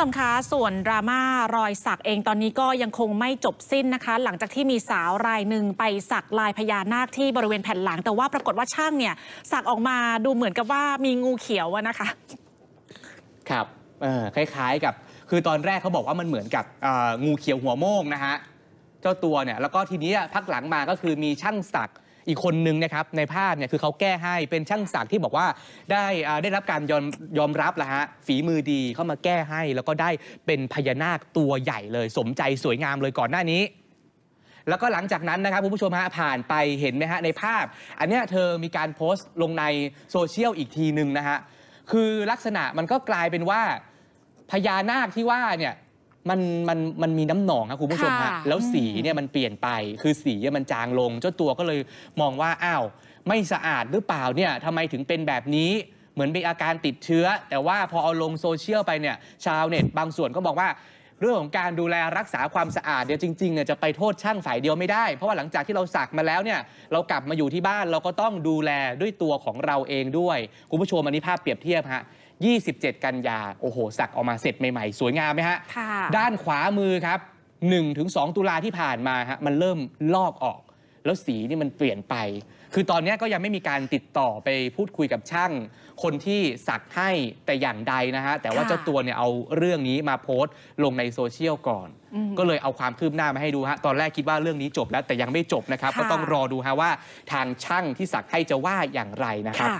ผู้ชมคะส่วนดราม่ารอยสักเองตอนนี้ก็ยังคงไม่จบสิ้นนะคะ หลังจากที่มีสาวรายหนึ่งไปสักลายพญานาคที่บริเวณแผ่นหลังแต่ว่าปรากฏว่าช่างเนี่ยสักออกมาดูเหมือนกับว่ามีงูเขียวนะคะครับคล้ายๆกับคือตอนแรกเขาบอกว่ามันเหมือนกับงูเขียวหัวโมงนะฮะเจ้าตัวเนี่ยแล้วก็ทีนี้พักหลังมาก็คือมีช่างสักอีกคนนึงนะครับในภาพเนี่ยคือเขาแก้ให้เป็นช่างศักดิ์ที่บอกว่าได้ได้รับการยอมยอมรับแหละฮะฝีมือดีเข้ามาแก้ให้ แล้วก็ได้เป็นพญานาคตัวใหญ่เลยสมใจสวยงามเลยก่อนหน้านี้ แล้วก็หลังจากนั้นนะครับคุณผู้ชมฮะผ่านไปเห็นไหมฮะในภาพ อันเนี้ยเธอมีการโพสต์ลงในโซเชียลอีกทีหนึ่งนะฮะ คือลักษณะมันก็กลายเป็นว่าพญานาคที่ว่าเนี่ยมันมันมันมีน้ำหนองครับคุณผู้ชมฮะแล้วสีเนี่ยมันเปลี่ยนไป คือสีมันจางลง เจ้าตัวก็เลยมองว่าอ้าวไม่สะอาดหรือเปล่าเนี่ยทำไมถึงเป็นแบบนี้เหมือนมีอาการติดเชื้อ แต่ว่าพอเอาลงโซเชียลไปเนี่ยชาวเน็ตบางส่วนก็บอกว่า เรื่องของการดูแลรักษาความสะอาดเนี่ยจริงๆเนี่ยจะไปโทษช่างฝ่ายเดียวไม่ได้ เพราะว่าหลังจากที่เราสักมาแล้วเนี่ยเรากลับมาอยู่ที่บ้านเราก็ต้องดูแลด้วยตัวของเราเองด้วยคุณผู้ชมอันนี้ภาพเปรียบเทียบฮะ27 กันยาโอ้โหสักออกมาเสร็จใหม่ๆ สวยงามไหมฮะด้านขวามือครับ 1-2 ตุลาที่ผ่านมาฮะ มันเริ่มลอกออก แล้วสีนี่มันเปลี่ยนไป คือตอนนี้ก็ยังไม่มีการติดต่อไปพูดคุยกับช่าง คนที่สักให้แต่อย่างใดนะฮะ แต่ว่าเจ้าตัวเนี่ยเอาเรื่องนี้มาโพสต์ ลงในโซเชียลก่อน ก็เลยเอาความคืบหน้ามาให้ดูฮะตอนแรกคิดว่าเรื่องนี้จบแล้ว แต่ยังไม่จบนะครับก็ต้องรอดูฮะว่าทางช่างที่สักให้จะว่าอย่างไรนะครับ